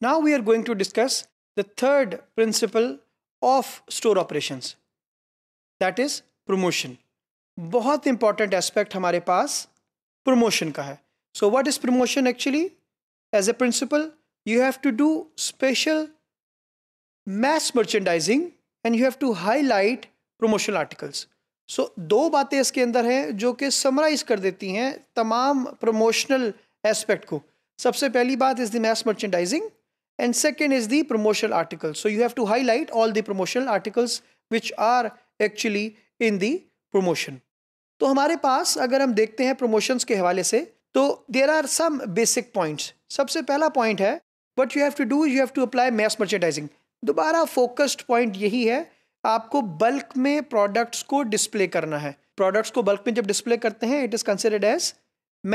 Now we are going to discuss the third principle of store operations that is promotion. बहुत important aspect हमारे पास promotion का है so what is promotion actually as a principle you have to do special mass merchandising and you have to highlight promotional articles so दो बातें इसके अंदर हैं जो कि समराइज कर देती हैं तमाम प्रमोशनल एस्पेक्ट को सबसे पहली बात is the mass merchandising And second is the promotional article So you have to highlight all the promotional articles which are actually in the promotion. तो हमारे पास अगर हम देखते हैं प्रमोशंस के हवाले से तो there are some basic points सबसे पहला पॉइंट है but you have to do you have to apply mass merchandising दोबारा फोकस्ड पॉइंट यही है आपको बल्क में प्रोडक्ट्स को डिस्प्ले करना है प्रोडक्ट्स को बल्क में जब डिस्प्ले करते हैं it is considered as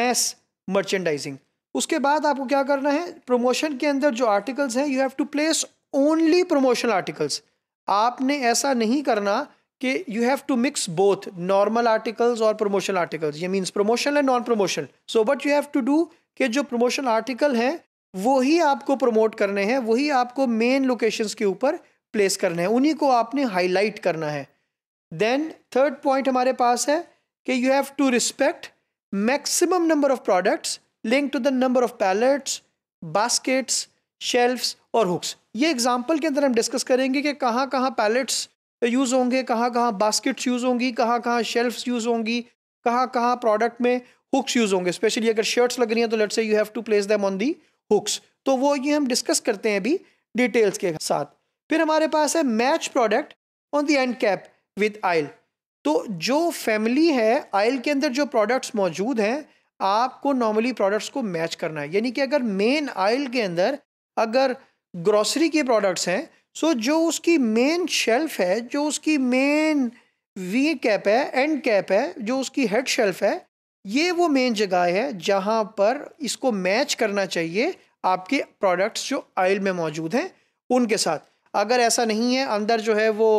mass merchandising उसके बाद आपको क्या करना है प्रमोशन के अंदर जो आर्टिकल्स हैं you have to place only promotion articles आपने ऐसा नहीं करना कि you have to mix both normal articles और प्रमोशन आर्टिकल्स ये means promotion and non promotion so but you have to do कि जो प्रमोशन आर्टिकल हैं वही आपको प्रमोट करने हैं वही आपको मेन लोकेशंस के ऊपर प्लेस करने हैं उन्हीं को आपने हाईलाइट करना है देन थर्ड पॉइंट हमारे पास है कि you have to respect maximum number of products link to the number of pallets baskets shelves और हुक्स ये एग्जाम्पल के अंदर हम डिस्कस करेंगे कि कहाँ कहाँ पैलेट्स यूज़ होंगे कहाँ कहाँ बास्केट्स यूज़ होंगी कहाँ कहाँ शेल्फ्स यूज़ होंगी कहाँ कहाँ प्रोडक्ट में हुक्स यूज़ होंगे स्पेशली अगर शर्ट्स लग रही हैं तो let's say you have to place them on the hooks तो वो ये हम डिस्कस करते हैं अभी डिटेल्स के साथ फिर हमारे पास है match product on the end cap with aisle तो जो फैमिली है आयल के अंदर जो प्रोडक्ट्स मौजूद हैं आपको नॉर्मली प्रोडक्ट्स को मैच करना है यानी कि अगर मेन आयल के अंदर अगर ग्रॉसरी के प्रोडक्ट्स हैं सो जो उसकी मेन शेल्फ है जो उसकी मेन वी कैप है एंड कैप है जो उसकी हेड शेल्फ है ये वो मेन जगह है जहाँ पर इसको मैच करना चाहिए आपके प्रोडक्ट्स जो आयल में मौजूद हैं उनके साथ अगर ऐसा नहीं है अंदर जो है वो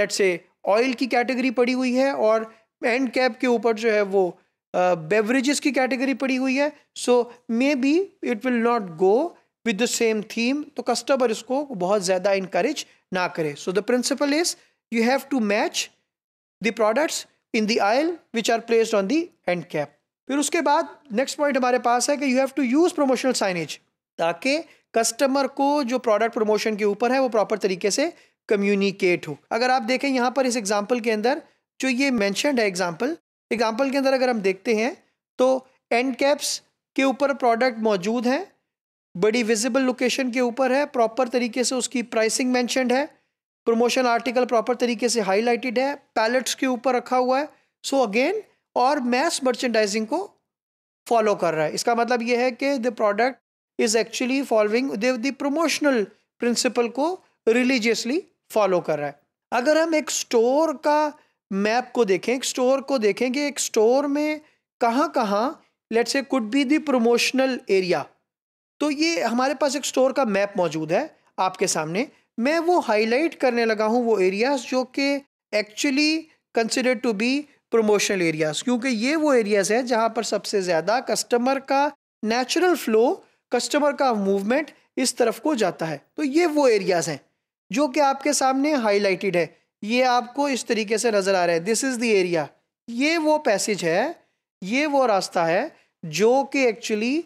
लेट से ऑयल की कैटेगरी पड़ी हुई है और एंड कैप के ऊपर जो है वो बेवरेजेस की कैटेगरी पड़ी हुई है so may be it will not go with the same theme तो कस्टमर इसको बहुत ज़्यादा इंकरेज ना करे so the principle is you have to match the products in the aisle which are placed on the end cap फिर उसके बाद next point हमारे पास है कि you have to use promotional signage ताकि कस्टमर को जो प्रोडक्ट प्रमोशन के ऊपर है वो प्रॉपर तरीके से कम्युनिकेट हो अगर आप देखें यहाँ पर इस एग्जाम्पल के अंदर जो ये मैंशनड है एग्जाम्पल एग्जाम्पल के अंदर अगर हम देखते हैं तो एंड कैप्स के ऊपर प्रोडक्ट मौजूद हैं बड़ी विजिबल लोकेशन के ऊपर है प्रॉपर तरीके से उसकी प्राइसिंग मैंशनड है प्रमोशन आर्टिकल प्रॉपर तरीके से हाईलाइटेड है पैलेट्स के ऊपर रखा हुआ है सो so अगेन और मैस मर्चेंडाइजिंग को फॉलो कर रहा है इसका मतलब यह है कि the product is actually following the promotional principle को रिलीजियसली फॉलो कर रहा है अगर हम एक स्टोर का मैप को देखें एक स्टोर को देखें कि एक स्टोर में कहाँ कहाँ let's a could be the promotional area तो ये हमारे पास एक स्टोर का मैप मौजूद है आपके सामने मैं वो हाईलाइट करने लगा हूँ वो एरियाज़ जो कि actually consider to be promotional areas क्योंकि ये वो एरियाज़ हैं जहाँ पर सबसे ज़्यादा कस्टमर का नेचुरल फ्लो कस्टमर का मूवमेंट इस तरफ को जाता है तो ये वो एरियाज़ हैं जो कि आपके सामने हाईलाइटेड है ये आपको इस तरीके से नज़र आ रहा है दिस इज़ द एरिया ये वो पैसेज है ये वो रास्ता है जो कि एक्चुअली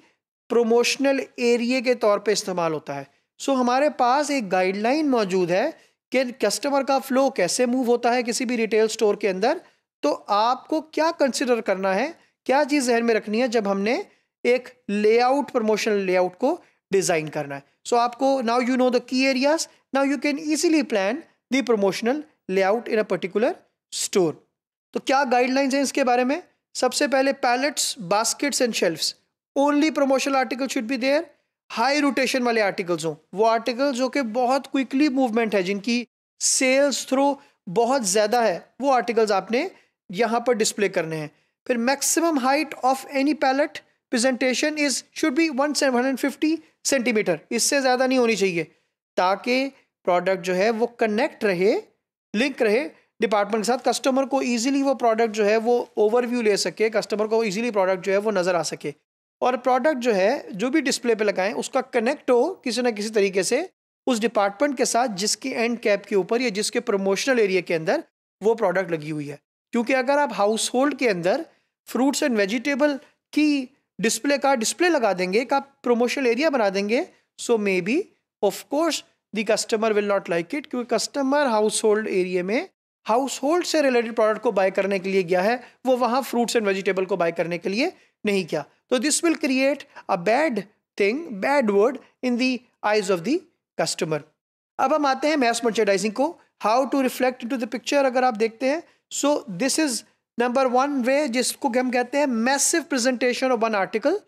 प्रोमोशनल एरिए के तौर पे इस्तेमाल होता है सो so, हमारे पास एक गाइडलाइन मौजूद है कि कस्टमर का फ्लो कैसे मूव होता है किसी भी रिटेल स्टोर के अंदर तो आपको क्या कंसिडर करना है क्या चीज़ जहन में रखनी है जब हमने एक लेआउट प्रमोशनल लेआउट को डिज़ाइन करना है सो so, आपको now you know the key areas now you can easily plan the promotional layout in a particular store तो क्या गाइडलाइंस हैं इसके बारे में सबसे पहले pallets baskets and shelves only promotional article should be there high rotation वाले articles हों वो आर्टिकल जो कि बहुत क्विकली मूवमेंट है जिनकी सेल्स थ्रू बहुत ज़्यादा है वो आर्टिकल्स आपने यहाँ पर डिस्प्ले करने हैं फिर maximum height of any pallet presentation is should be one hundred centimetre इससे ज़्यादा नहीं होनी चाहिए ताकि प्रोडक्ट जो है वो कनेक्ट रहे लिंक रहे डिपार्टमेंट के साथ कस्टमर को ईजिली वो प्रोडक्ट जो है वो ओवरव्यू ले सके कस्टमर को ईजिली प्रोडक्ट जो है वो नज़र आ सके और प्रोडक्ट जो है जो भी डिस्प्ले पे लगाएं उसका कनेक्ट हो किसी ना किसी तरीके से उस डिपार्टमेंट के साथ जिसके एंड कैप के ऊपर या जिसके प्रमोशनल एरिया के अंदर वो प्रोडक्ट लगी हुई है क्योंकि अगर आप हाउस होल्ड के अंदर फ्रूट्स एंड वेजिटेबल की डिस्प्ले का डिस्प्ले लगा देंगे का प्रमोशनल एरिया बना देंगे so may be of course the customer will not like it क्योंकि कस्टमर हाउस होल्ड एरिए में हाउस होल्ड से रिलेटेड प्रोडक्ट को बाय करने के लिए गया है वो वहाँ फ्रूट्स एंड वेजिटेबल को बाय करने के लिए नहीं किया तो this will create a bad thing bad word in the eyes of the customer अब हम आते हैं मैस मर्चेडाइजिंग को how to reflect to the picture अगर आप देखते हैं so this is number one way जिसको हम कहते हैं massive presentation of one article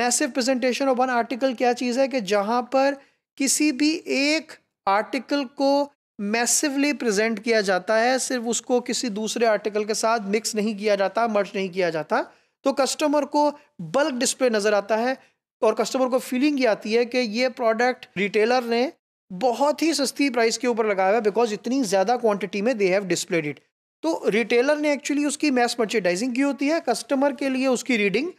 massive presentation of one article क्या चीज़ है कि जहाँ पर किसी भी एक आर्टिकल को मैसिवली प्रेजेंट किया जाता है सिर्फ उसको किसी दूसरे आर्टिकल के साथ मिक्स नहीं किया जाता मर्ज नहीं किया जाता तो कस्टमर को बल्क डिस्प्ले नज़र आता है और कस्टमर को फीलिंग ये आती है कि ये प्रोडक्ट रिटेलर ने बहुत ही सस्ती प्राइस के ऊपर लगाया है बिकॉज इतनी ज़्यादा क्वांटिटी में दे हैव डिस्प्लेड इट तो रिटेलर ने एक्चुअली उसकी मैस मर्चेडाइजिंग की होती है कस्टमर के लिए उसकी रीडिंग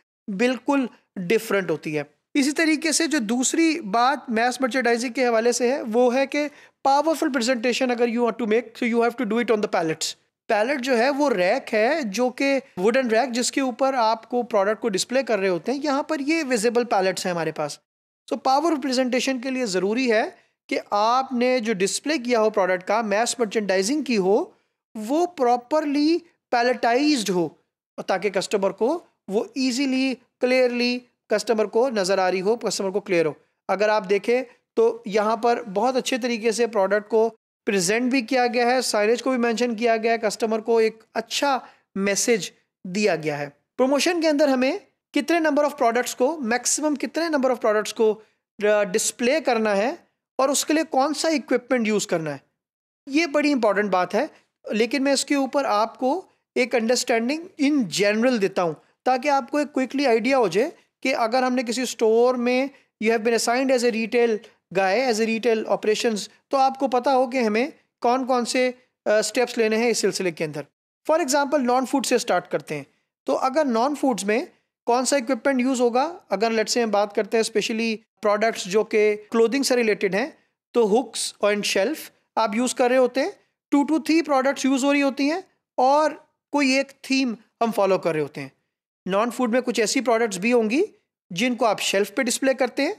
बिल्कुल डिफरेंट होती है इसी तरीके से जो दूसरी बात मैस मर्चेडाइजिंग के हवाले से है वो है कि पावरफुल प्रेजेंटेशन अगर you want to make so you have to do it on the pallets pallet जो है वो रैक है जो कि वुडन रैक जिसके ऊपर आपको प्रोडक्ट को डिस्प्ले कर रहे होते हैं यहाँ पर ये विजिबल पैलेट्स हैं हमारे पास सो पावर प्रेजेंटेशन के लिए ज़रूरी है कि आपने जो डिस्प्ले किया हो प्रोडक्ट का मैस मर्चेंडाइजिंग की हो वो प्रॉपरली पैलेटाइज हो ताकि कस्टमर को वो ईजीली क्लियरली कस्टमर को नज़र आ रही हो कस्टमर को क्लियर हो अगर आप देखें तो यहाँ पर बहुत अच्छे तरीके से प्रोडक्ट को प्रेजेंट भी किया गया है साइनेज को भी मेंशन किया गया है कस्टमर को एक अच्छा मैसेज दिया गया है प्रमोशन के अंदर हमें कितने नंबर ऑफ प्रोडक्ट्स को मैक्सिमम कितने नंबर ऑफ प्रोडक्ट्स को डिस्प्ले करना है और उसके लिए कौन सा इक्विपमेंट यूज़ करना है ये बड़ी इंपॉर्टेंट बात है लेकिन मैं इसके ऊपर आपको एक अंडरस्टैंडिंग इन जनरल देता हूँ ताकि आपको एक क्विकली आइडिया हो जाए कि अगर हमने किसी स्टोर में you have been assigned as a retail guy as a retail operation तो आपको पता हो कि हमें कौन कौन से स्टेप्स लेने हैं इस सिलसिले के अंदर फॉर एग्जाम्पल नॉन फूड से स्टार्ट करते हैं तो अगर नॉन फूड्स में कौन सा इक्विपमेंट यूज़ होगा अगर लेट से हम बात करते हैं स्पेशली प्रोडक्ट्स जो कि क्लोथिंग से रिलेटेड हैं तो हुक्स एंड शेल्फ आप यूज़ कर रहे होते हैं two two three products use हो रही होती हैं और कोई एक थीम हम फॉलो कर रहे होते हैं नॉन फूड में कुछ ऐसी प्रोडक्ट्स भी होंगी जिनको आप शेल्फ पे डिस्प्ले करते हैं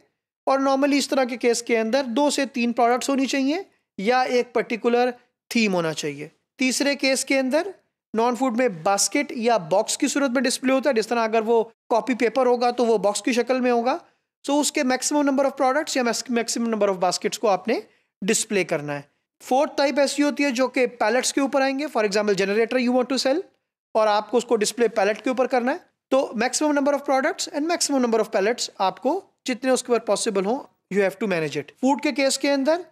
और नॉर्मली इस तरह के केस के अंदर दो से तीन प्रोडक्ट्स होनी चाहिए या एक पर्टिकुलर थीम होना चाहिए तीसरे केस के अंदर नॉन फूड में बास्केट या बॉक्स की सूरत में डिस्प्ले होता है जिस तरह अगर वो कॉपी पेपर होगा तो वो बॉक्स की शक्ल में होगा सो उसके मैक्सिमम नंबर ऑफ प्रोडक्ट्स या मैक्सिमम नंबर ऑफ बास्केट्स को आपने डिस्प्ले करना है फोर्थ टाइप ऐसी होती है जो कि पैलेट्स के ऊपर आएंगे for example generator you want to sell और आपको उसको डिस्प्ले पैलेट के ऊपर करना है तो maximum number of products and maximum number of pallets आपको जितने उसके ऊपर पॉसिबल हो you have to manage it food के केस के अंदर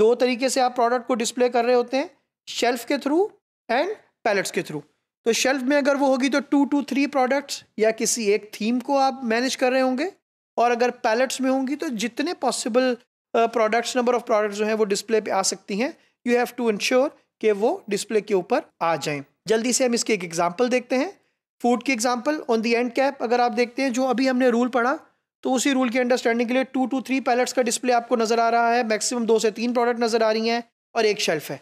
दो तरीके से आप प्रोडक्ट को डिस्प्ले कर रहे होते हैं शेल्फ के थ्रू एंड पैलेट्स के थ्रू तो शेल्फ में अगर वो होगी तो टू टू थ्री प्रोडक्ट्स या किसी एक थीम को आप मैनेज कर रहे होंगे और अगर पैलेट्स में होंगी तो जितने possible products number of products जो हैं वो डिस्प्ले पे आ सकती हैं यू हैव टू इंश्योर कि वो डिस्प्ले के ऊपर आ जाएं जल्दी से हम इसके एक एग्जांपल देखते हैं फूड की example on the end cap अगर आप देखते हैं जो अभी हमने रूल पढ़ा तो उसी रूल की अंडरस्टैंडिंग के लिए टू टू थ्री पैलेट्स का डिस्प्ले आपको नज़र आ रहा है मैक्सिमम दो से तीन प्रोडक्ट नज़र आ रही हैं और एक शेल्फ है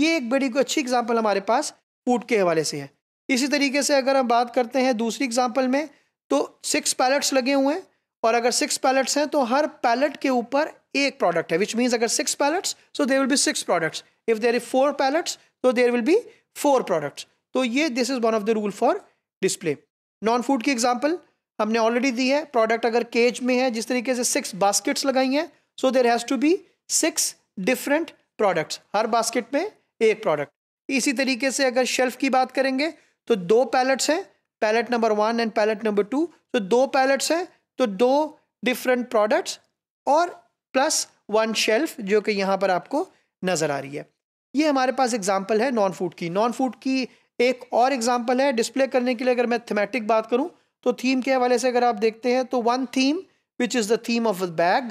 ये एक बड़ी अच्छी एग्जाम्पल हमारे पास फूड के हवाले से है इसी तरीके से अगर हम बात करते हैं दूसरी एग्जाम्पल में तो सिक्स पैलेट्स लगे हुए हैं और अगर सिक्स पैलेट्स हैं तो हर पैलेट के ऊपर एक प्रोडक्ट है विच मीन्स अगर सिक्स पैलेट्स तो there will be six products if there is four pallets तो there will be four products तो ये this is one of the rule for display non food की एग्जाम्पल हमने already दी है product अगर केज में है जिस तरीके से सिक्स बास्केट्स लगाई हैं so there has to be six different products हर बास्केट में एक प्रोडक्ट इसी तरीके से अगर शेल्फ की बात करेंगे तो दो पैलेट्स हैं pallet number one and pallet number two तो दो पैलेट्स हैं तो दो डिफरेंट प्रोडक्ट्स और प्लस वन शेल्फ जो कि यहाँ पर आपको नज़र आ रही है ये हमारे पास एग्जाम्पल है नॉन फूड की नॉन फूड की एक और एग्जाम्पल है डिस्प्ले करने के लिए अगर मैं थीमेटिक बात करूँ तो थीम के हवाले से अगर आप देखते हैं तो one theme which is the theme of bag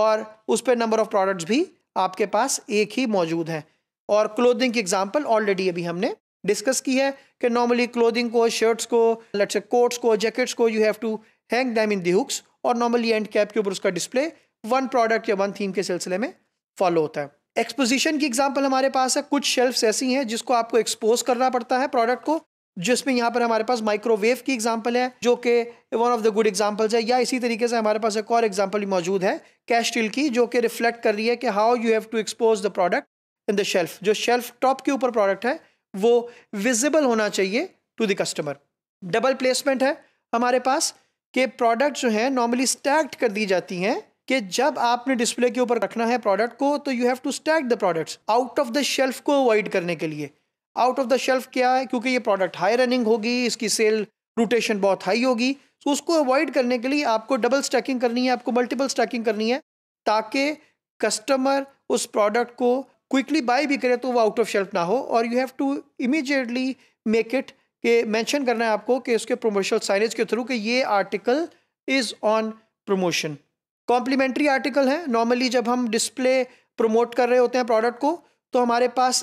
और उस पर नंबर ऑफ प्रोडक्ट्स भी आपके पास एक ही मौजूद है और क्लोदिंग की एग्जाम्पल ऑलरेडी अभी हमने डिस्कस की है कि नॉर्मली क्लोदिंग को शर्ट्स को लेट्स से कोट्स को जैकेट्स को you have to hang them in the hooks और नॉर्मली एंड कैप के ऊपर उसका डिस्प्ले वन प्रोडक्ट या वन थीम के सिलसिले में फॉलो होता है एक्सपोजिशन की एग्जाम्पल हमारे पास है कुछ शेल्फ्स ऐसी हैं जिसको आपको एक्सपोज करना पड़ता है प्रोडक्ट को जिसमें यहाँ पर हमारे पास माइक्रोवेव की एग्जाम्पल है जो कि one of the good examples है या इसी तरीके से हमारे पास एक और एग्जाम्पल भी मौजूद है कैश स्टील की जो कि रिफ्लेक्ट कर रही है कि how you have to expose the product in the shelf जो शेल्फ टॉप के ऊपर प्रोडक्ट है वो विजिबल होना चाहिए to the customer double placement है हमारे पास कि प्रोडक्ट जो हैं नॉर्मली स्टैक्ट कर दी जाती हैं कि जब आपने डिस्प्ले के ऊपर रखना है प्रोडक्ट को तो you have to stack the products out of the shelf को अवॉइड करने के लिए आउट ऑफ द शेल्फ क्या है क्योंकि ये प्रोडक्ट हाई रनिंग होगी इसकी सेल रोटेशन बहुत हाई होगी तो उसको अवॉइड करने के लिए आपको डबल स्टैकिंग करनी है आपको मल्टीपल स्टैकिंग करनी है ताकि कस्टमर उस प्रोडक्ट को क्विकली बाय भी करे तो वो आउट ऑफ शेल्फ ना हो और you have to immediately make it के मेंशन करना है आपको कि उसके प्रोमोशनल साइनेज के थ्रू कि ये article is on promotion complimentary article है नॉर्मली जब हम डिस्प्ले प्रमोट कर रहे होते हैं प्रोडक्ट को तो हमारे पास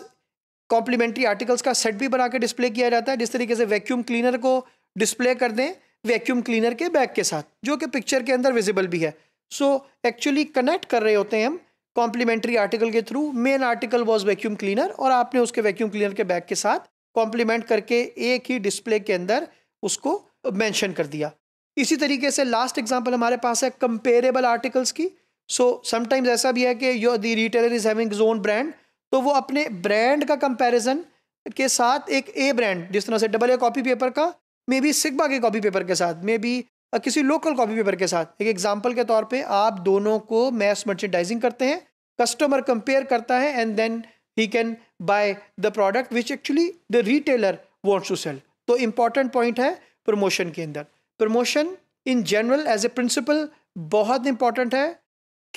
कॉम्प्लीमेंट्री आर्टिकल्स का सेट भी बना के डिस्प्ले किया जाता है जिस तरीके से वैक्यूम क्लीनर को डिस्प्ले कर दें वैक्यूम क्लीनर के बैग के साथ जो कि पिक्चर के अंदर विजिबल भी है सो एक्चुअली कनेक्ट कर रहे होते हैं हम कॉम्प्लीमेंट्री आर्टिकल के through main article was vacuum cleaner और आपने उसके वैक्यूम क्लीनर के बैग के साथ कॉम्प्लीमेंट करके एक ही डिस्प्ले के अंदर उसको मैंशन कर दिया इसी तरीके से लास्ट एग्जाम्पल हमारे पास है कंपेरेबल आर्टिकल्स की सो so, समटाइम्स ऐसा भी है कि you the retailer is having zone brand तो वो अपने ब्रांड का कंपेरिजन के साथ एक ए ब्रांड जिस तरह से डबल ए कॉपी पेपर का मे बी सिग्मा के कॉपी पेपर के साथ मे बी किसी लोकल कॉपी पेपर के साथ एक एग्जाम्पल के तौर पे आप दोनों को मैस मर्चेंडाइजिंग करते हैं कस्टमर कंपेयर करता है and then he can buy the product which actually the retailer wants to sell तो इंपॉर्टेंट पॉइंट है प्रमोशन के अंदर promotion in general as a principle बहुत इंपॉर्टेंट है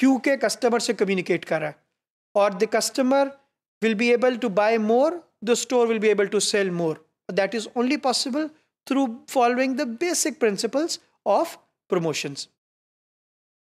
क्योंकि कस्टमर से कम्युनिकेट कर रहा है और the customer will be able to buy more the store will be able to sell more that is only possible through following the basic principles of promotions